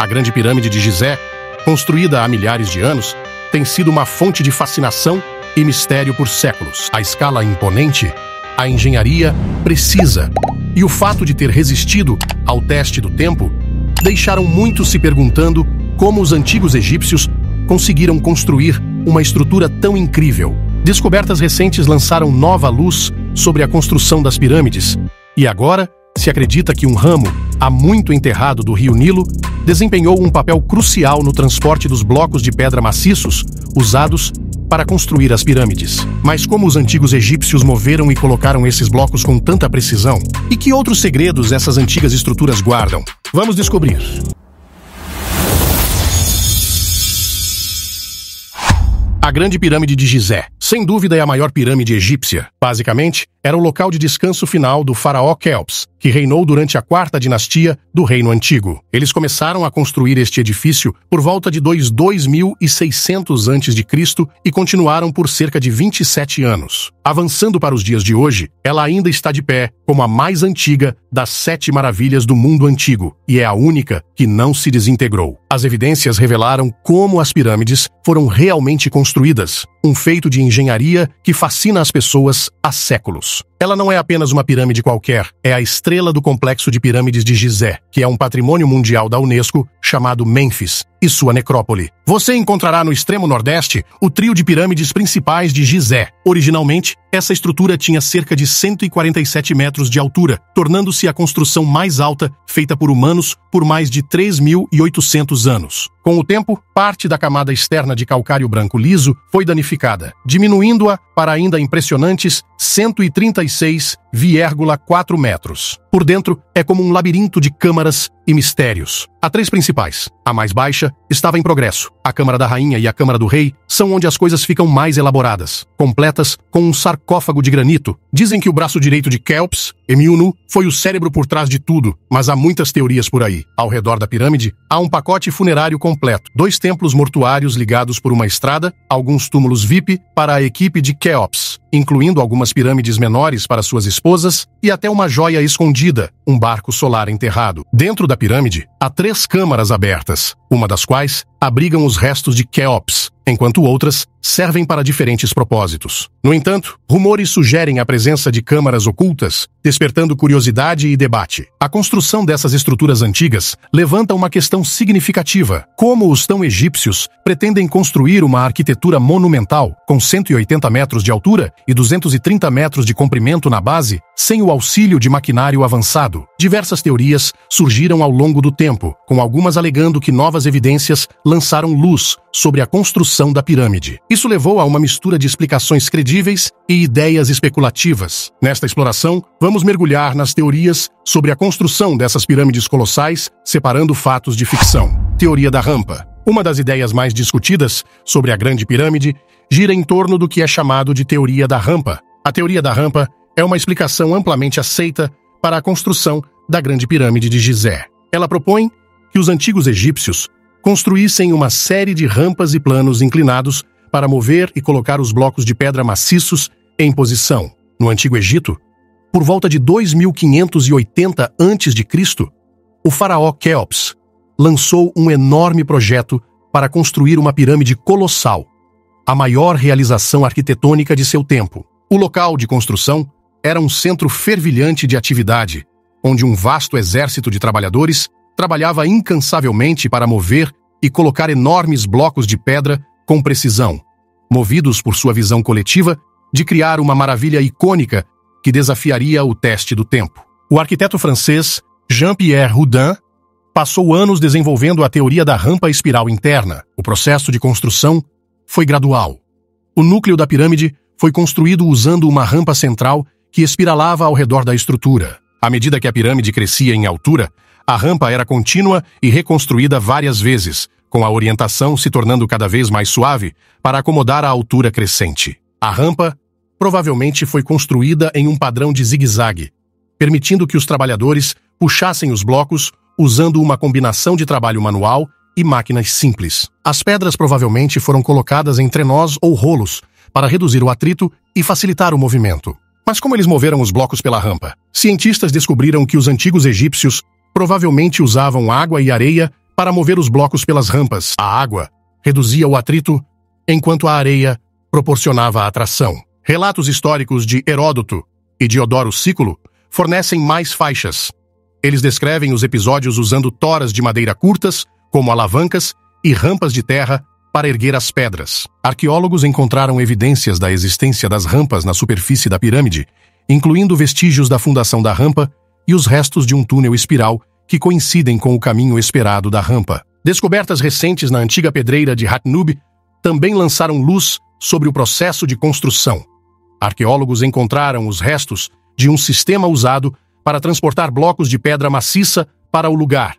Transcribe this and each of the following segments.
A Grande Pirâmide de Gizé, construída há milhares de anos, tem sido uma fonte de fascinação e mistério por séculos. A escala imponente, a engenharia precisa e o fato de ter resistido ao teste do tempo deixaram muitos se perguntando como os antigos egípcios conseguiram construir uma estrutura tão incrível. Descobertas recentes lançaram nova luz sobre a construção das pirâmides, e agora se acredita que um ramo há muito enterrado do rio Nilo, desempenhou um papel crucial no transporte dos blocos de pedra maciços usados para construir as pirâmides. Mas como os antigos egípcios moveram e colocaram esses blocos com tanta precisão? E que outros segredos essas antigas estruturas guardam? Vamos descobrir. A Grande Pirâmide de Gizé. Sem dúvida é a maior pirâmide egípcia. Basicamente, era o local de descanso final do faraó Kelps, que reinou durante a quarta dinastia do Reino Antigo. Eles começaram a construir este edifício por volta de 2600 a.C. e continuaram por cerca de 27 anos. Avançando para os dias de hoje, ela ainda está de pé como a mais antiga das sete maravilhas do mundo antigo e é a única que não se desintegrou. As evidências revelaram como as pirâmides foram realmente construídas, um feito de engenharia que fascina as pessoas há séculos. Deus. Ela não é apenas uma pirâmide qualquer, é a estrela do complexo de pirâmides de Gizé, que é um patrimônio mundial da Unesco chamado Memphis, e sua necrópole. Você encontrará no extremo nordeste o trio de pirâmides principais de Gizé. Originalmente, essa estrutura tinha cerca de 147 metros de altura, tornando-se a construção mais alta feita por humanos por mais de 3.800 anos. Com o tempo, parte da camada externa de calcário branco liso foi danificada, diminuindo-a para ainda impressionantes 136,4 metros. Por dentro, é como um labirinto de câmaras e mistérios. Há três principais: a mais baixa estava em progresso. A Câmara da Rainha e a Câmara do Rei são onde as coisas ficam mais elaboradas, completas com um sarcófago de granito. Dizem que o braço direito de Kelps, Emiunu, foi o cérebro por trás de tudo, mas há muitas teorias por aí. Ao redor da pirâmide, há um pacote funerário completo, dois templos mortuários ligados por uma estrada, alguns túmulos VIP para a equipe de Keops, incluindo algumas pirâmides menores para suas esposas e até uma joia escondida, um barco solar enterrado. Dentro da pirâmide, há três câmaras abertas uma das quais abrigam os restos de Keops, enquanto outras servem para diferentes propósitos. No entanto, rumores sugerem a presença de câmaras ocultas, despertando curiosidade e debate. A construção dessas estruturas antigas levanta uma questão significativa: como os tão egípcios pretendem construir uma arquitetura monumental com 180 metros de altura e 230 metros de comprimento na base, sem o auxílio de maquinário avançado? Diversas teorias surgiram ao longo do tempo, com algumas alegando que novas evidências lançaram luz sobre a construção da pirâmide. Isso levou a uma mistura de explicações credíveis e ideias especulativas. Nesta exploração, vamos mergulhar nas teorias sobre a construção dessas pirâmides colossais, separando fatos de ficção. Teoria da rampa. Uma das ideias mais discutidas sobre a Grande Pirâmide gira em torno do que é chamado de teoria da rampa. A teoria da rampa é uma explicação amplamente aceita para a construção da Grande Pirâmide de Gizé. Ela propõe que os antigos egípcios construíssem uma série de rampas e planos inclinados para mover e colocar os blocos de pedra maciços em posição. No Antigo Egito, por volta de 2580 a.C., o faraó Quéops lançou um enorme projeto para construir uma pirâmide colossal, a maior realização arquitetônica de seu tempo. O local de construção era um centro fervilhante de atividade, onde um vasto exército de trabalhadores trabalhava incansavelmente para mover e colocar enormes blocos de pedra com precisão, movidos por sua visão coletiva de criar uma maravilha icônica que desafiaria o teste do tempo. O arquiteto francês Jean-Pierre Houdin passou anos desenvolvendo a teoria da rampa espiral interna. O processo de construção foi gradual. O núcleo da pirâmide foi construído usando uma rampa central que espiralava ao redor da estrutura. À medida que a pirâmide crescia em altura, a rampa era contínua e reconstruída várias vezes, com a orientação se tornando cada vez mais suave para acomodar a altura crescente. A rampa provavelmente foi construída em um padrão de zigue-zague, permitindo que os trabalhadores puxassem os blocos usando uma combinação de trabalho manual e máquinas simples. As pedras provavelmente foram colocadas em trenós ou rolos para reduzir o atrito e facilitar o movimento. Mas como eles moveram os blocos pela rampa? Cientistas descobriram que os antigos egípcios provavelmente usavam água e areia para mover os blocos pelas rampas. A água reduzia o atrito, enquanto a areia proporcionava a tração. Relatos históricos de Heródoto e Diodoro Sículo fornecem mais faixas. Eles descrevem os episódios usando toras de madeira curtas, como alavancas, e rampas de terra para erguer as pedras. Arqueólogos encontraram evidências da existência das rampas na superfície da pirâmide, incluindo vestígios da fundação da rampa e os restos de um túnel espiral que coincidem com o caminho esperado da rampa. Descobertas recentes na antiga pedreira de Hatnub também lançaram luz sobre o processo de construção. Arqueólogos encontraram os restos de um sistema usado para transportar blocos de pedra maciça para o lugar,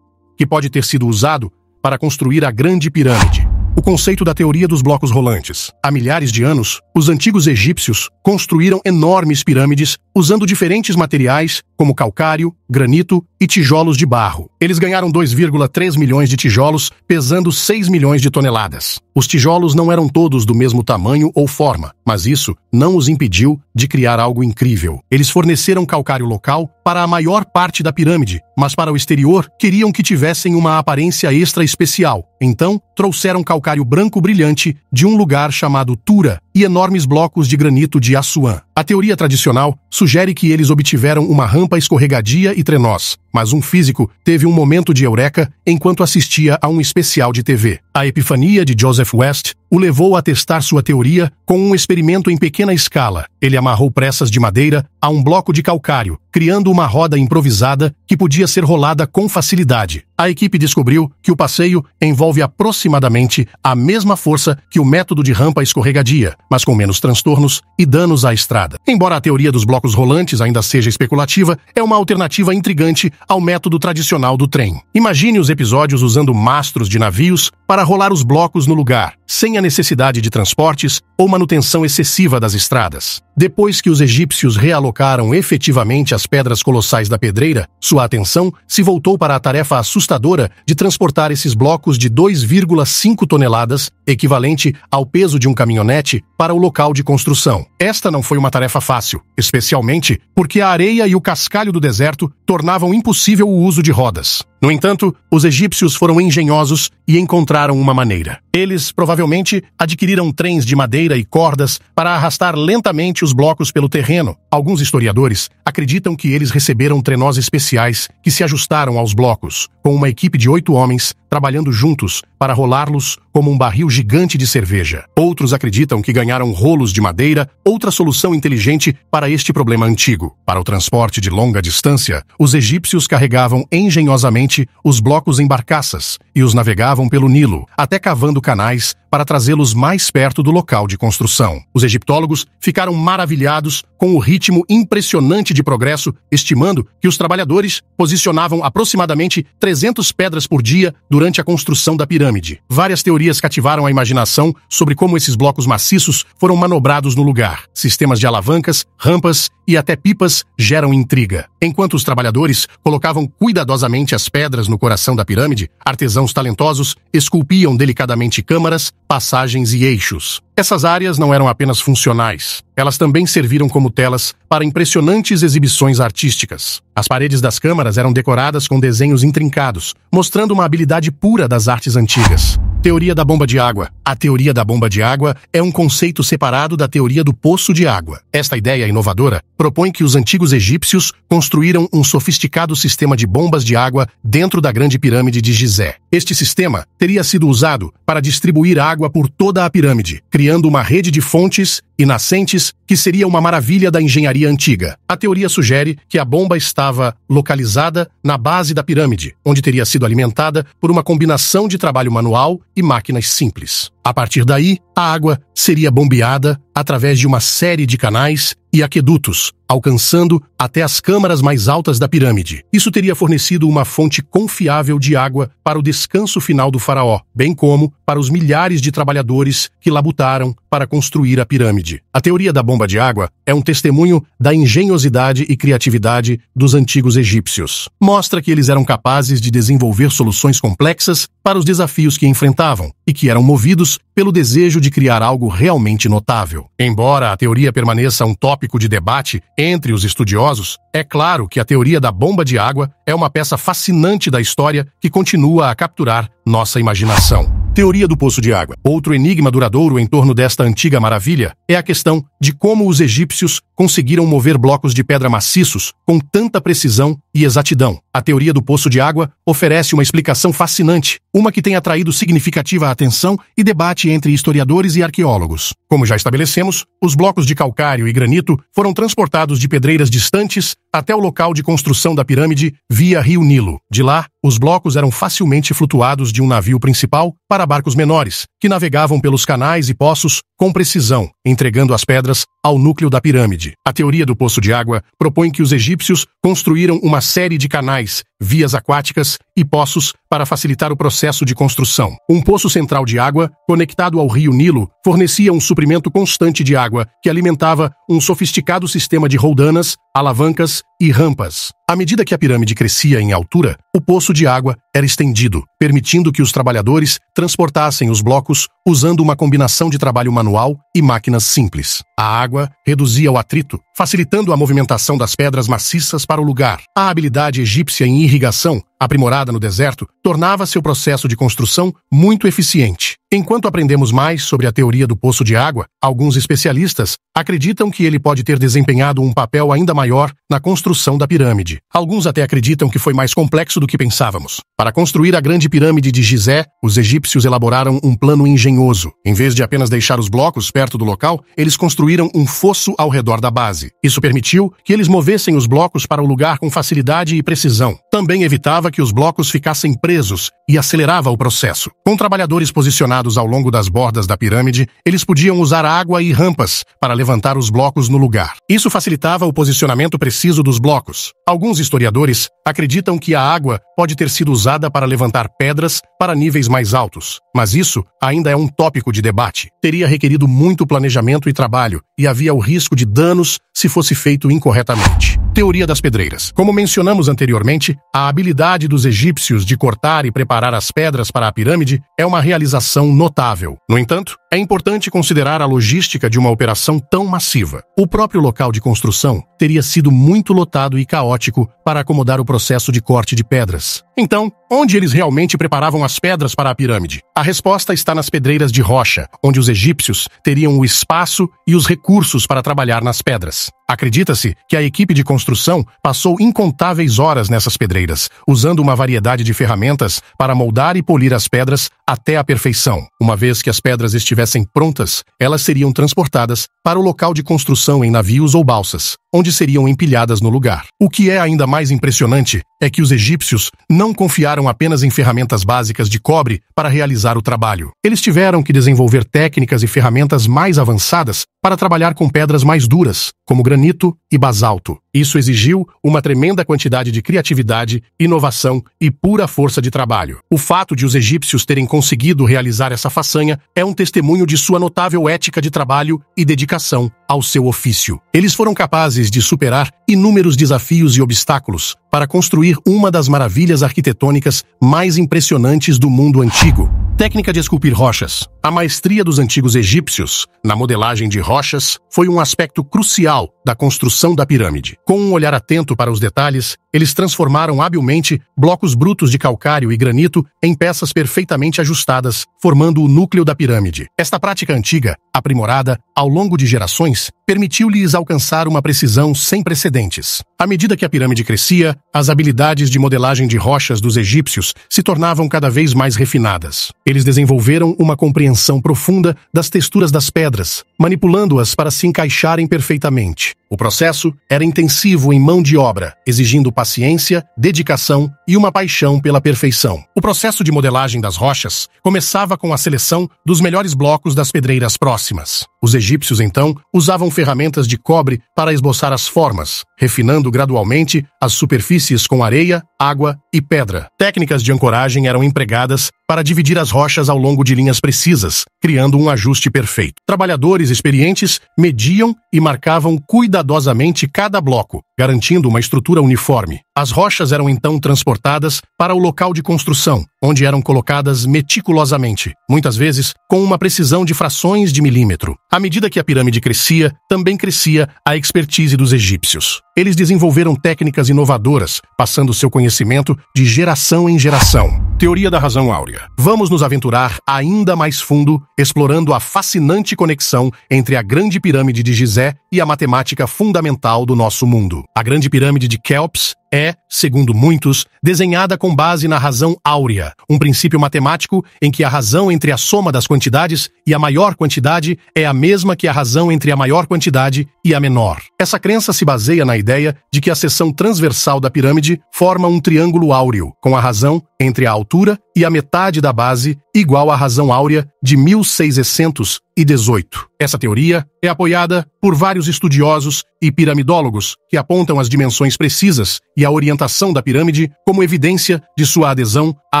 que pode ter sido usado para construir a Grande Pirâmide o conceito da teoria dos blocos rolantes. Há milhares de anos, os antigos egípcios construíram enormes pirâmides usando diferentes materiais, como calcário, granito e tijolos de barro. Eles ganharam 2,3 milhões de tijolos, pesando 6 milhões de toneladas. Os tijolos não eram todos do mesmo tamanho ou forma, mas isso não os impediu de criar algo incrível. Eles forneceram calcário local para a maior parte da pirâmide, mas para o exterior queriam que tivessem uma aparência extra especial. Então, trouxeram calcário branco brilhante de um lugar chamado Tura e enormes blocos de granito de Assuã. A teoria tradicional sugere que eles obtiveram uma rampa escorregadia e trenós, mas um físico teve um momento de eureka enquanto assistia a um especial de TV. A epifania de Joseph West o levou a testar sua teoria com um experimento em pequena escala. Ele amarrou pressas de madeira a um bloco de calcário, criando uma roda improvisada que podia ser rolada com facilidade. A equipe descobriu que o passeio envolve aproximadamente a mesma força que o método de rampa escorregadia, mas com menos transtornos e danos à estrada. Embora a teoria dos blocos rolantes ainda seja especulativa, é uma alternativa intrigante ao método tradicional do trem. Imagine os episódios usando mastros de navios para rolar os blocos no lugar, sem a necessidade de transportes ou manutenção excessiva das estradas. Depois que os egípcios realocaram efetivamente as pedras colossais da pedreira, sua atenção se voltou para a tarefa assustadora de transportar esses blocos de 2,5 toneladas, equivalente ao peso de um caminhonete, para o local de construção. Esta não foi uma tarefa fácil, especialmente porque a areia e o cascalho do deserto tornavam impossível o uso de rodas. No entanto, os egípcios foram engenhosos e encontraram uma maneira. Eles, provavelmente, adquiriram trens de madeira e cordas para arrastar lentamente os blocos pelo terreno. Alguns historiadores acreditam que eles receberam trenós especiais que se ajustaram aos blocos, com uma equipe de oito homens trabalhando juntos para rolá-los como um barril gigante de cerveja. Outros acreditam que ganharam rolos de madeira, outra solução inteligente para este problema antigo. Para o transporte de longa distância, os egípcios carregavam engenhosamente os blocos em barcaças e os navegavam pelo Nilo, até cavando canais para trazê-los mais perto do local de construção. Os egiptólogos ficaram maravilhados com o ritmo impressionante de progresso, estimando que os trabalhadores posicionavam aproximadamente 300 pedras por dia durante a construção da pirâmide. Várias teorias teorias cativaram a imaginação sobre como esses blocos maciços foram manobrados no lugar. Sistemas de alavancas, rampas e até pipas geram intriga. Enquanto os trabalhadores colocavam cuidadosamente as pedras no coração da pirâmide, artesãos talentosos esculpiam delicadamente câmaras, passagens e eixos. Essas áreas não eram apenas funcionais, elas também serviram como telas para impressionantes exibições artísticas. As paredes das câmaras eram decoradas com desenhos intrincados, mostrando uma habilidade pura das artes antigas. Teoria da bomba de água. A teoria da bomba de água é um conceito separado da teoria do poço de água. Esta ideia inovadora propõe que os antigos egípcios construíram um sofisticado sistema de bombas de água dentro da Grande Pirâmide de Gizé. Este sistema teria sido usado para distribuir água por toda a pirâmide, criando uma rede de fontes e nascentes que seria uma maravilha da engenharia antiga. A teoria sugere que a bomba estava localizada na base da pirâmide, onde teria sido alimentada por uma combinação de trabalho manual e máquinas simples. A partir daí, a água seria bombeada através de uma série de canais e aquedutos, alcançando até as câmaras mais altas da pirâmide. Isso teria fornecido uma fonte confiável de água para o descanso final do faraó, bem como para os milhares de trabalhadores que labutaram para construir a pirâmide. A teoria da bomba de água é um testemunho da engenhosidade e criatividade dos antigos egípcios. Mostra que eles eram capazes de desenvolver soluções complexas para os desafios que enfrentavam e que eram movidos pelo desejo de criar algo realmente notável. Embora a teoria permaneça um tópico de debate entre os estudiosos, é claro que a teoria da bomba de água é uma peça fascinante da história que continua a capturar nossa imaginação. Teoria do poço de água. Outro enigma duradouro em torno desta antiga maravilha é a questão de como os egípcios conseguiram mover blocos de pedra maciços com tanta precisão e exatidão. A teoria do poço de água oferece uma explicação fascinante, uma que tem atraído significativa atenção e debate entre historiadores e arqueólogos. Como já estabelecemos, os blocos de calcário e granito foram transportados de pedreiras distantes até o local de construção da pirâmide via rio Nilo. De lá, os blocos eram facilmente flutuados de um navio principal para barcos menores, que navegavam pelos canais e poços com precisão, entregando as pedras pedras ao núcleo da pirâmide. A teoria do poço de água propõe que os egípcios construíram uma série de canais, vias aquáticas e poços para facilitar o processo de construção. Um poço central de água, conectado ao rio Nilo, fornecia um suprimento constante de água que alimentava um sofisticado sistema de roldanas, alavancas e rampas. À medida que a pirâmide crescia em altura, o poço de água era estendido, permitindo que os trabalhadores transportassem os blocos usando uma combinação de trabalho manual e máquinas simples. A água reduzia o atrito, facilitando a movimentação das pedras maciças para o lugar. A habilidade egípcia em irrigação aprimorada no deserto, tornava seu processo de construção muito eficiente. Enquanto aprendemos mais sobre a teoria do poço de água, alguns especialistas acreditam que ele pode ter desempenhado um papel ainda maior na construção da pirâmide. Alguns até acreditam que foi mais complexo do que pensávamos. Para construir a grande pirâmide de Gizé, os egípcios elaboraram um plano engenhoso. Em vez de apenas deixar os blocos perto do local, eles construíram um fosso ao redor da base. Isso permitiu que eles movessem os blocos para o lugar com facilidade e precisão. Também evitava que os blocos ficassem presos e acelerava o processo. Com trabalhadores posicionados ao longo das bordas da pirâmide, eles podiam usar água e rampas para levantar os blocos no lugar. Isso facilitava o posicionamento preciso dos blocos. Alguns historiadores acreditam que a água pode ter sido usada para levantar pedras para níveis mais altos, mas isso ainda é um tópico de debate. Teria requerido muito planejamento e trabalho, e havia o risco de danos se fosse feito incorretamente. Teoria das pedreiras. Como mencionamos anteriormente, a habilidade dos egípcios de cortar e preparar separar as pedras para a pirâmide é uma realização notável. No entanto, é importante considerar a logística de uma operação tão massiva. O próprio local de construção teria sido muito lotado e caótico para acomodar o processo de corte de pedras. Então, onde eles realmente preparavam as pedras para a pirâmide? A resposta está nas pedreiras de rocha, onde os egípcios teriam o espaço e os recursos para trabalhar nas pedras. Acredita-se que a equipe de construção passou incontáveis horas nessas pedreiras, usando uma variedade de ferramentas para moldar e polir as pedras até a perfeição. Uma vez que as pedras estivessem prontas, elas seriam transportadas para o local de construção em navios ou balsas onde seriam empilhadas no lugar. O que é ainda mais impressionante é que os egípcios não confiaram apenas em ferramentas básicas de cobre para realizar o trabalho. Eles tiveram que desenvolver técnicas e ferramentas mais avançadas para trabalhar com pedras mais duras, como granito e basalto. Isso exigiu uma tremenda quantidade de criatividade, inovação e pura força de trabalho. O fato de os egípcios terem conseguido realizar essa façanha é um testemunho de sua notável ética de trabalho e dedicação ao seu ofício. Eles foram capazes de superar inúmeros desafios e obstáculos, para construir uma das maravilhas arquitetônicas mais impressionantes do mundo antigo. Técnica de esculpir rochas. A maestria dos antigos egípcios na modelagem de rochas foi um aspecto crucial da construção da pirâmide. Com um olhar atento para os detalhes, eles transformaram habilmente blocos brutos de calcário e granito em peças perfeitamente ajustadas, formando o núcleo da pirâmide. Esta prática antiga, aprimorada ao longo de gerações, permitiu-lhes alcançar uma precisão sem precedentes. À medida que a pirâmide crescia, as habilidades de modelagem de rochas dos egípcios se tornavam cada vez mais refinadas. Eles desenvolveram uma compreensão profunda das texturas das pedras, manipulando-as para se encaixarem perfeitamente. O processo era intensivo em mão de obra, exigindo paciência, dedicação e uma paixão pela perfeição. O processo de modelagem das rochas começava com a seleção dos melhores blocos das pedreiras próximas. Os egípcios, então, usavam ferramentas de cobre para esboçar as formas, refinando gradualmente as superfícies com areia, água e pedra. Técnicas de ancoragem eram empregadas para dividir as rochas ao longo de linhas precisas, criando um ajuste perfeito. Trabalhadores experientes mediam e marcavam cuidadosamente cada bloco, garantindo uma estrutura uniforme. As rochas eram então transportadas para o local de construção, onde eram colocadas meticulosamente, muitas vezes com uma precisão de frações de milímetro. À medida que a pirâmide crescia, também crescia a expertise dos egípcios eles desenvolveram técnicas inovadoras, passando seu conhecimento de geração em geração. Teoria da Razão Áurea. Vamos nos aventurar ainda mais fundo, explorando a fascinante conexão entre a Grande Pirâmide de Gizé e a matemática fundamental do nosso mundo. A Grande Pirâmide de Kelps é, segundo muitos, desenhada com base na razão áurea, um princípio matemático em que a razão entre a soma das quantidades e a maior quantidade é a mesma que a razão entre a maior quantidade e a menor. Essa crença se baseia na ideia de que a seção transversal da pirâmide forma um triângulo áureo, com a razão entre a altura altura e a metade da base, igual à razão áurea de 1618. Essa teoria é apoiada por vários estudiosos e piramidólogos que apontam as dimensões precisas e a orientação da pirâmide como evidência de sua adesão à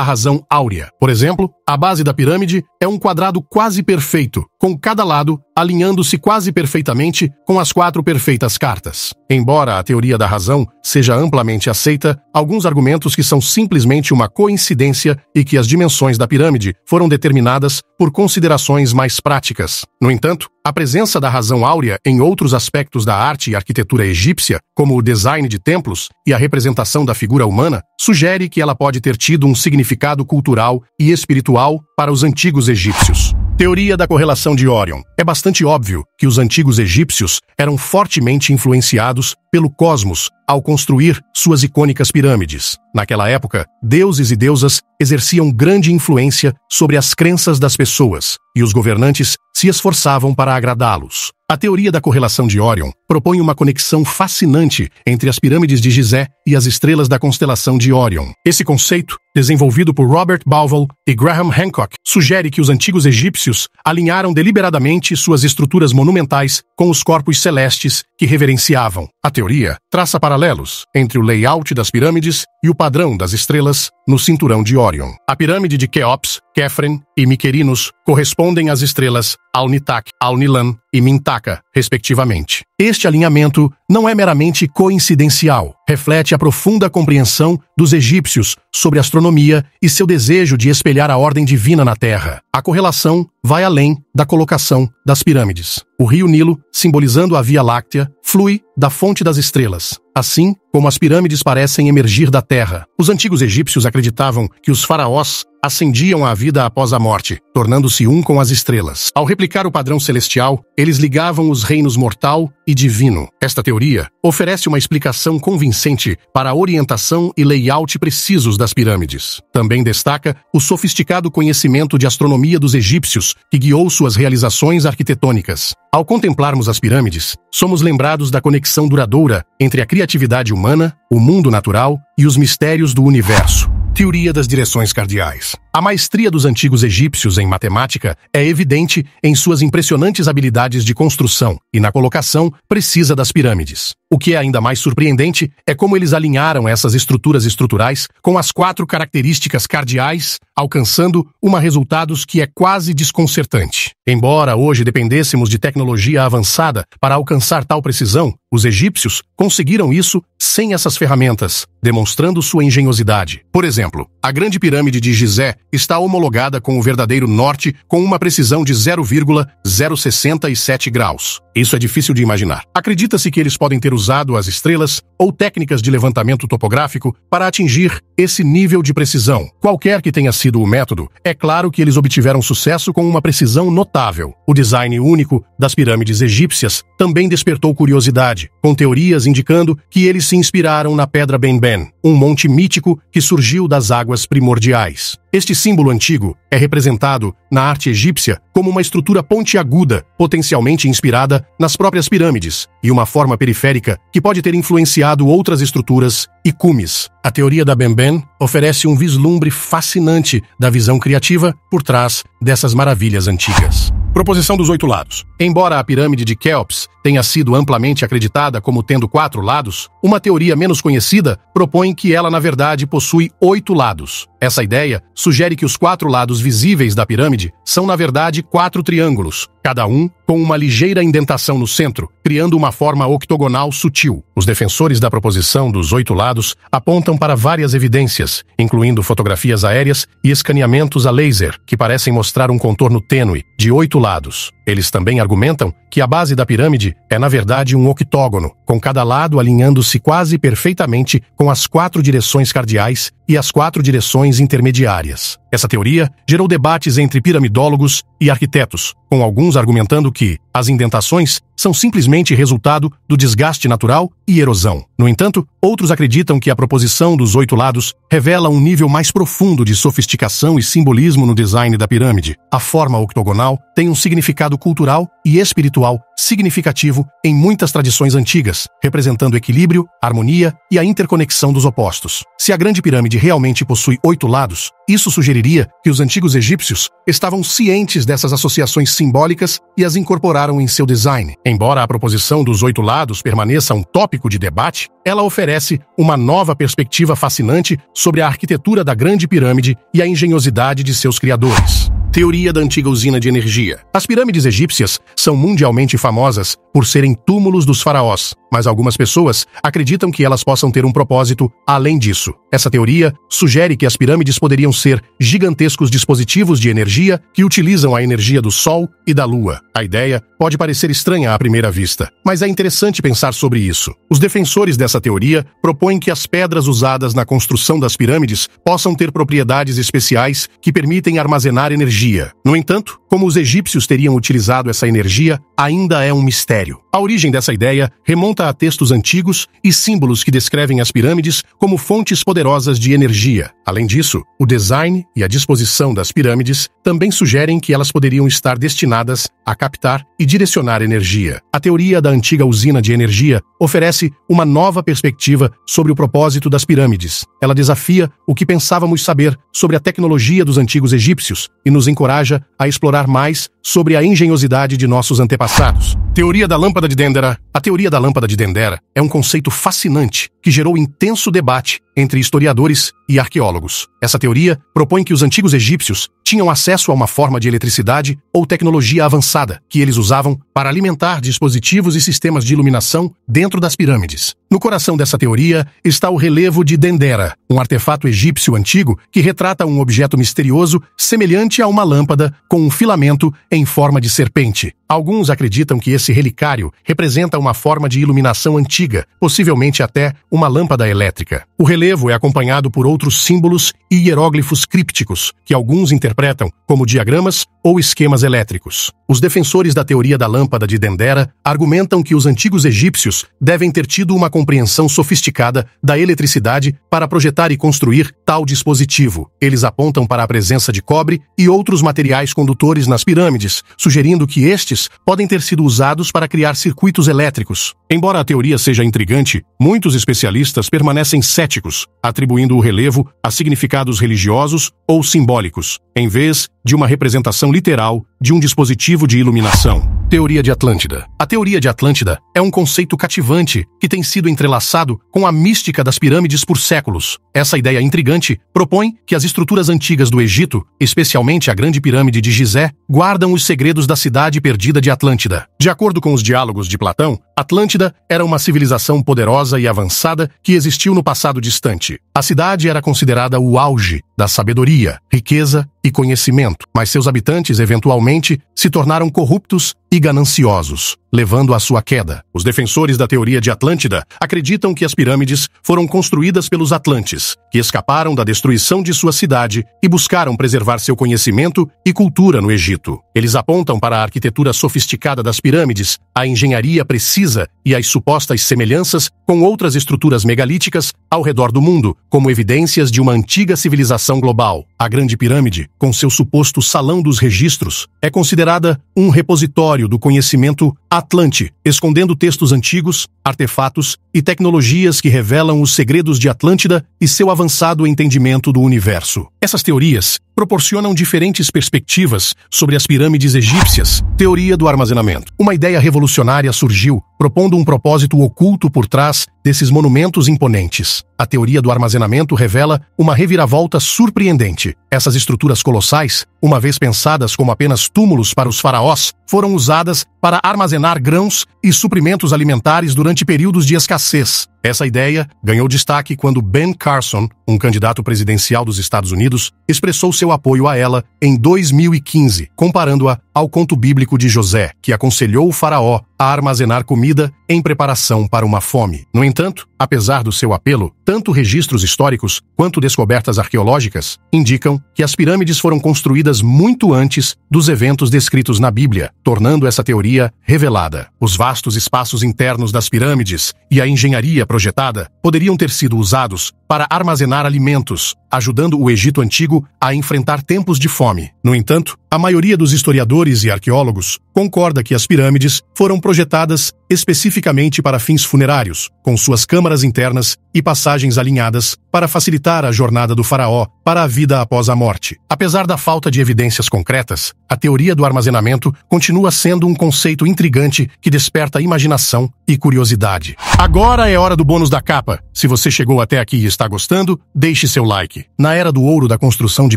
razão áurea. Por exemplo, a base da pirâmide é um quadrado quase perfeito, com cada lado alinhando-se quase perfeitamente com as quatro perfeitas cartas. Embora a teoria da razão seja amplamente aceita, alguns argumentos que são simplesmente uma coincidência e que as dimensões da pirâmide foram determinadas por considerações mais práticas. No entanto, a presença da razão áurea em outros aspectos da arte e arquitetura egípcia, como o design de templos e a representação da figura humana, sugere que ela pode ter tido um significado cultural e espiritual para os antigos egípcios. Teoria da correlação de Orion. É bastante óbvio que os antigos egípcios eram fortemente influenciados pelo cosmos ao construir suas icônicas pirâmides. Naquela época, deuses e deusas exerciam grande influência sobre as crenças das pessoas e os governantes se esforçavam para agradá-los. A teoria da correlação de Orion propõe uma conexão fascinante entre as pirâmides de Gizé e as estrelas da constelação de Orion. Esse conceito desenvolvido por Robert Bauval e Graham Hancock, sugere que os antigos egípcios alinharam deliberadamente suas estruturas monumentais com os corpos celestes que reverenciavam. A teoria traça paralelos entre o layout das pirâmides e o padrão das estrelas no cinturão de Orion. A pirâmide de Keops, Kefren e Miquerinos correspondem às estrelas Alnitak, Alnilan e Mintaka, respectivamente. Este alinhamento não é meramente coincidencial reflete a profunda compreensão dos egípcios sobre astronomia e seu desejo de espelhar a ordem divina na Terra. A correlação vai além da colocação das pirâmides. O rio Nilo, simbolizando a Via Láctea, flui da fonte das estrelas. Assim como as pirâmides parecem emergir da terra, os antigos egípcios acreditavam que os faraós ascendiam à vida após a morte, tornando-se um com as estrelas. Ao replicar o padrão celestial, eles ligavam os reinos mortal e divino. Esta teoria oferece uma explicação convincente para a orientação e layout precisos das pirâmides. Também destaca o sofisticado conhecimento de astronomia dos egípcios, que guiou sua suas realizações arquitetônicas. Ao contemplarmos as pirâmides, somos lembrados da conexão duradoura entre a criatividade humana, o mundo natural e os mistérios do universo. Teoria das direções cardeais. A maestria dos antigos egípcios em matemática é evidente em suas impressionantes habilidades de construção, e na colocação precisa das pirâmides. O que é ainda mais surpreendente é como eles alinharam essas estruturas estruturais com as quatro características cardeais, alcançando uma resultados que é quase desconcertante. Embora hoje dependêssemos de tecnologia avançada para alcançar tal precisão, os egípcios conseguiram isso sem essas ferramentas, demonstrando sua engenhosidade. Por exemplo, a Grande Pirâmide de Gizé está homologada com o verdadeiro norte com uma precisão de 0,067 graus. Isso isso é difícil de imaginar. Acredita-se que eles podem ter usado as estrelas ou técnicas de levantamento topográfico para atingir esse nível de precisão. Qualquer que tenha sido o método, é claro que eles obtiveram sucesso com uma precisão notável. O design único das pirâmides egípcias também despertou curiosidade, com teorias indicando que eles se inspiraram na Pedra Ben Ben, um monte mítico que surgiu das águas primordiais. Este símbolo antigo é representado na arte egípcia como uma estrutura pontiaguda, potencialmente inspirada nas próprias pirâmides, e uma forma periférica que pode ter influenciado outras estruturas e Cumes. A teoria da Bemben oferece um vislumbre fascinante da visão criativa por trás dessas maravilhas antigas. Proposição dos oito lados. Embora a pirâmide de Kelps tenha sido amplamente acreditada como tendo quatro lados, uma teoria menos conhecida propõe que ela, na verdade, possui oito lados. Essa ideia sugere que os quatro lados visíveis da pirâmide são, na verdade, quatro triângulos, cada um, com uma ligeira indentação no centro, criando uma forma octogonal sutil. Os defensores da proposição dos oito lados apontam para várias evidências, incluindo fotografias aéreas e escaneamentos a laser, que parecem mostrar um contorno tênue, de oito lados. Eles também argumentam que a base da pirâmide é, na verdade, um octógono, com cada lado alinhando-se quase perfeitamente com as quatro direções cardeais e as quatro direções intermediárias. Essa teoria gerou debates entre piramidólogos e arquitetos, com alguns argumentando que as indentações são simplesmente resultado do desgaste natural e erosão. No entanto, outros acreditam que a proposição dos oito lados revela um nível mais profundo de sofisticação e simbolismo no design da pirâmide. A forma octogonal tem um significado cultural e espiritual significativo em muitas tradições antigas, representando equilíbrio, harmonia e a interconexão dos opostos. Se a Grande Pirâmide realmente possui oito lados, isso sugeriria que os antigos egípcios estavam cientes dessas associações simbólicas e as incorporaram em seu design. Embora a proposição dos oito lados permaneça um tópico de debate, ela oferece uma nova perspectiva fascinante sobre a arquitetura da Grande Pirâmide e a engenhosidade de seus criadores. Teoria da antiga usina de energia. As pirâmides egípcias são mundialmente famosas por serem túmulos dos faraós, mas algumas pessoas acreditam que elas possam ter um propósito além disso. Essa teoria sugere que as pirâmides poderiam ser gigantescos dispositivos de energia que utilizam a energia do sol e da lua a ideia pode parecer estranha à primeira vista, mas é interessante pensar sobre isso. Os defensores dessa teoria propõem que as pedras usadas na construção das pirâmides possam ter propriedades especiais que permitem armazenar energia. No entanto, como os egípcios teriam utilizado essa energia, ainda é um mistério. A origem dessa ideia remonta a textos antigos e símbolos que descrevem as pirâmides como fontes poderosas de energia. Além disso, o design e a disposição das pirâmides também sugerem que elas poderiam estar destinadas a captar e direcionar energia. A teoria da antiga usina de energia oferece uma nova perspectiva sobre o propósito das pirâmides. Ela desafia o que pensávamos saber sobre a tecnologia dos antigos egípcios e nos encoraja a explorar mais sobre a engenhosidade de nossos antepassados. Teoria da lâmpada de Dendera, a teoria da lâmpada de Dendera é um conceito fascinante que gerou intenso debate entre historiadores e arqueólogos. Essa teoria propõe que os antigos egípcios tinham acesso a uma forma de eletricidade ou tecnologia avançada que eles usavam para alimentar dispositivos e sistemas de iluminação dentro das pirâmides. No coração dessa teoria está o relevo de Dendera, um artefato egípcio antigo que retrata um objeto misterioso semelhante a uma lâmpada com um filamento em forma de serpente. Alguns acreditam que esse relicário representa uma forma de iluminação antiga, possivelmente até uma uma lâmpada elétrica. O relevo é acompanhado por outros símbolos e hieróglifos crípticos, que alguns interpretam como diagramas ou esquemas elétricos. Os defensores da teoria da lâmpada de Dendera argumentam que os antigos egípcios devem ter tido uma compreensão sofisticada da eletricidade para projetar e construir tal dispositivo. Eles apontam para a presença de cobre e outros materiais condutores nas pirâmides, sugerindo que estes podem ter sido usados para criar circuitos elétricos. Embora a teoria seja intrigante, muitos especialistas especialistas permanecem céticos, atribuindo o relevo a significados religiosos ou simbólicos, em vez de uma representação literal de um dispositivo de iluminação. Teoria de Atlântida. A teoria de Atlântida é um conceito cativante que tem sido entrelaçado com a mística das pirâmides por séculos. Essa ideia intrigante propõe que as estruturas antigas do Egito, especialmente a Grande Pirâmide de Gizé, guardam os segredos da cidade perdida de Atlântida. De acordo com os diálogos de Platão, Atlântida era uma civilização poderosa e avançada que existiu no passado distante. A cidade era considerada o auge da sabedoria, riqueza e conhecimento, mas seus habitantes eventualmente se tornaram corruptos e gananciosos levando à sua queda. Os defensores da teoria de Atlântida acreditam que as pirâmides foram construídas pelos Atlantes, que escaparam da destruição de sua cidade e buscaram preservar seu conhecimento e cultura no Egito. Eles apontam para a arquitetura sofisticada das pirâmides, a engenharia precisa e as supostas semelhanças com outras estruturas megalíticas ao redor do mundo, como evidências de uma antiga civilização global. A Grande Pirâmide, com seu suposto Salão dos Registros, é considerada um repositório do conhecimento Atlante, escondendo textos antigos, artefatos e tecnologias que revelam os segredos de Atlântida e seu avançado entendimento do universo. Essas teorias proporcionam diferentes perspectivas sobre as pirâmides egípcias, teoria do armazenamento. Uma ideia revolucionária surgiu propondo um propósito oculto por trás desses monumentos imponentes. A teoria do armazenamento revela uma reviravolta surpreendente. Essas estruturas colossais, uma vez pensadas como apenas túmulos para os faraós, foram usadas para armazenar grãos e suprimentos alimentares durante períodos de escassez. Essa ideia ganhou destaque quando Ben Carson, um candidato presidencial dos Estados Unidos, expressou seu apoio a ela em 2015, comparando-a ao conto bíblico de José, que aconselhou o faraó a armazenar comida em preparação para uma fome. No entanto, apesar do seu apelo, tanto registros históricos quanto descobertas arqueológicas indicam que as pirâmides foram construídas muito antes dos eventos descritos na Bíblia, tornando essa teoria revelada. Os vastos espaços internos das pirâmides e a engenharia projetada poderiam ter sido usados para armazenar alimentos, ajudando o Egito Antigo a enfrentar tempos de fome. No entanto, a maioria dos historiadores e arqueólogos concorda que as pirâmides foram projetadas especificamente para fins funerários, com suas câmaras internas e passagens alinhadas para facilitar a jornada do faraó para a vida após a morte. Apesar da falta de evidências concretas, a teoria do armazenamento continua sendo um conceito intrigante que desperta imaginação e curiosidade. Agora é hora do bônus da capa. Se você chegou até aqui e está gostando, deixe seu like. Na era do ouro da construção de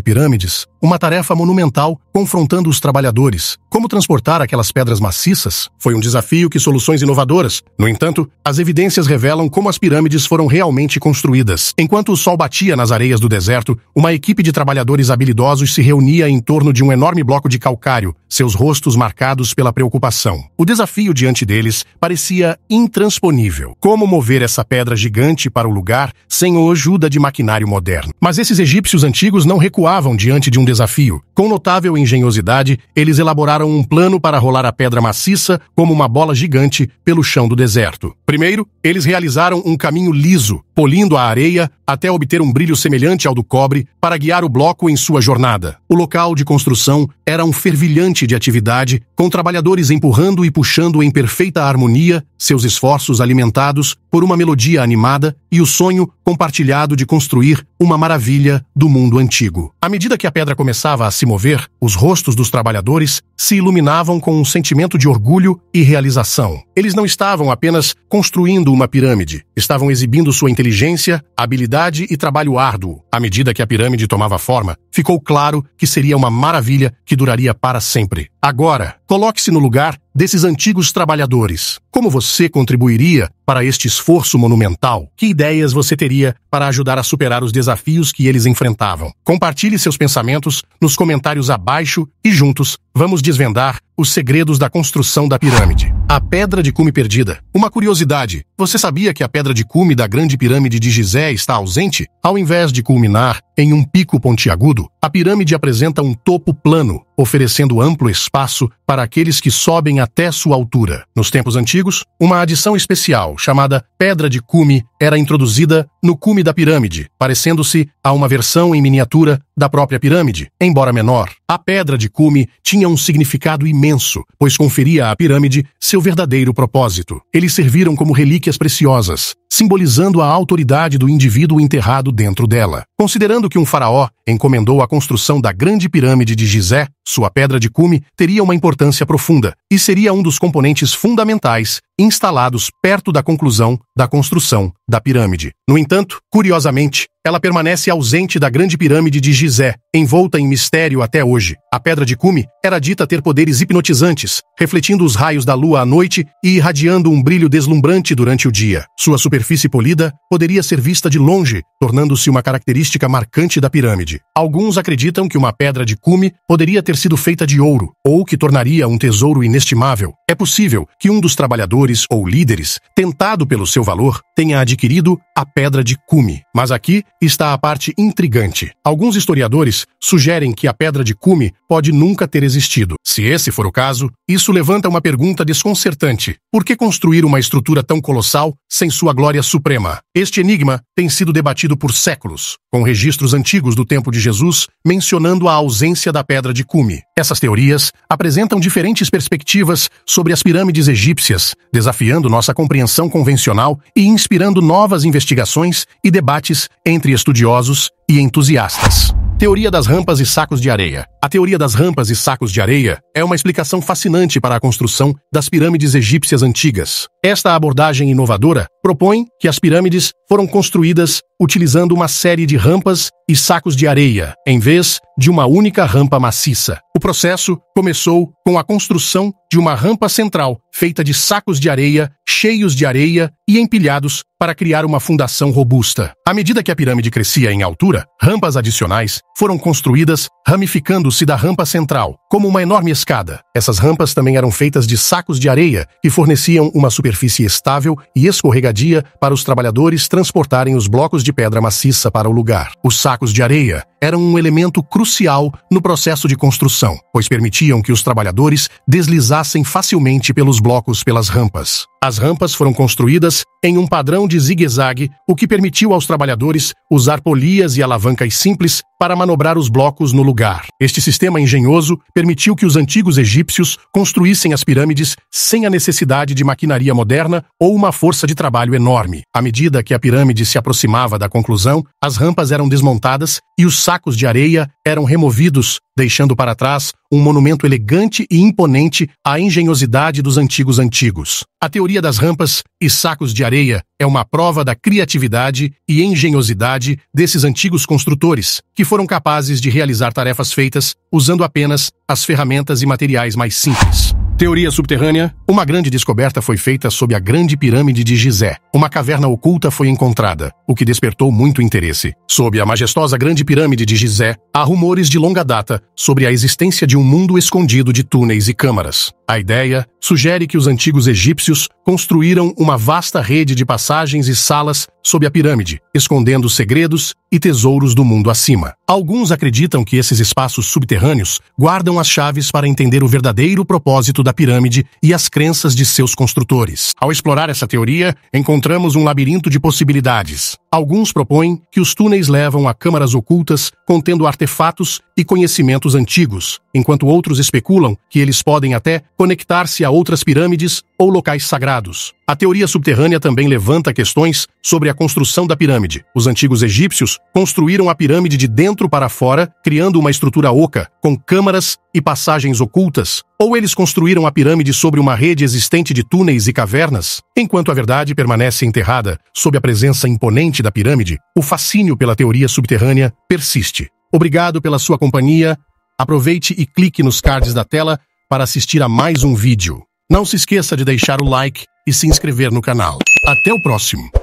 pirâmides, uma tarefa monumental com confrontando os trabalhadores. Como transportar aquelas pedras maciças foi um desafio que soluções inovadoras. No entanto, as evidências revelam como as pirâmides foram realmente construídas. Enquanto o sol batia nas areias do deserto, uma equipe de trabalhadores habilidosos se reunia em torno de um enorme bloco de calcário, seus rostos marcados pela preocupação. O desafio diante deles parecia intransponível. Como mover essa pedra gigante para o lugar sem a ajuda de maquinário moderno? Mas esses egípcios antigos não recuavam diante de um desafio. Com notável engenharia engenhosidade, eles elaboraram um plano para rolar a pedra maciça como uma bola gigante pelo chão do deserto. Primeiro, eles realizaram um caminho liso, polindo a areia até obter um brilho semelhante ao do cobre para guiar o bloco em sua jornada. O local de construção era um fervilhante de atividade, com trabalhadores empurrando e puxando em perfeita harmonia, seus esforços alimentados por uma melodia animada e o sonho compartilhado de construir uma maravilha do mundo antigo. À medida que a pedra começava a se mover, os rostos dos trabalhadores se iluminavam com um sentimento de orgulho e realização. Eles não estavam apenas construindo uma pirâmide, estavam exibindo sua inteligência, habilidade e trabalho árduo. À medida que a pirâmide tomava forma, ficou claro que seria uma maravilha que duraria para sempre. Agora, coloque-se no lugar desses antigos trabalhadores. Como você contribuiria para este esforço monumental? Que ideias você teria para ajudar a superar os desafios que eles enfrentavam? Compartilhe seus pensamentos nos comentários abaixo e juntos vamos desvendar os segredos da construção da pirâmide. A pedra de cume perdida. Uma curiosidade: você sabia que a pedra de cume da Grande Pirâmide de Gizé está ausente? Ao invés de culminar em um pico pontiagudo, a pirâmide apresenta um topo plano, oferecendo amplo espaço para aqueles que sobem até sua altura. Nos tempos antigos, uma adição especial, chamada pedra de cume, era introduzida no cume da pirâmide, parecendo-se a uma versão em miniatura da própria pirâmide, embora menor. A pedra de cume tinha um significado imenso, pois conferia à pirâmide seu verdadeiro propósito. Eles serviram como relíquias preciosas, simbolizando a autoridade do indivíduo enterrado dentro dela. Considerando que um faraó encomendou a construção da Grande Pirâmide de Gizé sua pedra de cume teria uma importância profunda e seria um dos componentes fundamentais instalados perto da conclusão da construção da pirâmide. No entanto, curiosamente, ela permanece ausente da Grande Pirâmide de Gizé, envolta em mistério até hoje. A Pedra de Cume era dita ter poderes hipnotizantes, refletindo os raios da lua à noite e irradiando um brilho deslumbrante durante o dia. Sua superfície polida poderia ser vista de longe, tornando-se uma característica marcante da pirâmide. Alguns acreditam que uma pedra de cume poderia ter sido feita de ouro, ou que tornaria um tesouro inestimável. É possível que um dos trabalhadores ou líderes, tentado pelo seu valor, tenha adquirido a pedra de cume. Mas aqui está a parte intrigante. Alguns historiadores sugerem que a pedra de cume pode nunca ter existido. Se esse for o caso, isso levanta uma pergunta desconcertante. Por que construir uma estrutura tão colossal sem sua glória suprema? Este enigma tem sido debatido por séculos, com registros antigos do tempo de Jesus mencionando a ausência da pedra de cume. Essas teorias apresentam diferentes perspectivas sobre as pirâmides egípcias, desafiando nossa compreensão convencional e inspirando novas investigações e debates entre estudiosos e entusiastas. Teoria das rampas e sacos de areia. A teoria das rampas e sacos de areia é uma explicação fascinante para a construção das pirâmides egípcias antigas. Esta abordagem inovadora propõe que as pirâmides foram construídas utilizando uma série de rampas e sacos de areia, em vez de uma única rampa maciça. O processo começou com a construção de uma rampa central, feita de sacos de areia, cheios de areia e empilhados para criar uma fundação robusta. À medida que a pirâmide crescia em altura, rampas adicionais foram construídas, ramificando-se da rampa central, como uma enorme escada. Essas rampas também eram feitas de sacos de areia, que forneciam uma superfície estável e escorregadia dia para os trabalhadores transportarem os blocos de pedra maciça para o lugar. Os sacos de areia eram um elemento crucial no processo de construção, pois permitiam que os trabalhadores deslizassem facilmente pelos blocos pelas rampas. As rampas foram construídas em um padrão de zigue-zague, o que permitiu aos trabalhadores usar polias e alavancas simples para manobrar os blocos no lugar. Este sistema engenhoso permitiu que os antigos egípcios construíssem as pirâmides sem a necessidade de maquinaria moderna ou uma força de trabalho enorme. À medida que a pirâmide se aproximava da conclusão, as rampas eram desmontadas e os sacos de areia eram removidos, deixando para trás um monumento elegante e imponente à engenhosidade dos antigos antigos. A teoria das rampas e sacos de areia é uma prova da criatividade e engenhosidade desses antigos construtores, que foram capazes de realizar tarefas feitas usando apenas as ferramentas e materiais mais simples. Teoria subterrânea: Uma grande descoberta foi feita sob a Grande Pirâmide de Gizé. Uma caverna oculta foi encontrada, o que despertou muito interesse. Sob a majestosa Grande Pirâmide de Gizé, há rumores de longa data sobre a existência de um mundo escondido de túneis e câmaras. A ideia sugere que os antigos egípcios construíram uma vasta rede de passagens e salas sob a pirâmide, escondendo segredos e tesouros do mundo acima. Alguns acreditam que esses espaços subterrâneos guardam as chaves para entender o verdadeiro propósito da pirâmide e as crenças de seus construtores. Ao explorar essa teoria, encontramos um labirinto de possibilidades. Alguns propõem que os túneis levam a câmaras ocultas contendo artefatos e conhecimentos antigos, enquanto outros especulam que eles podem até conectar-se a outras pirâmides ou locais sagrados. A teoria subterrânea também levanta questões sobre a construção da pirâmide. Os antigos egípcios construíram a pirâmide de dentro para fora, criando uma estrutura oca, com câmaras e passagens ocultas, ou eles construíram a pirâmide sobre uma rede existente de túneis e cavernas? Enquanto a verdade permanece enterrada sob a presença imponente da pirâmide, o fascínio pela teoria subterrânea persiste. Obrigado pela sua companhia. Aproveite e clique nos cards da tela para assistir a mais um vídeo. Não se esqueça de deixar o like e se inscrever no canal. Até o próximo!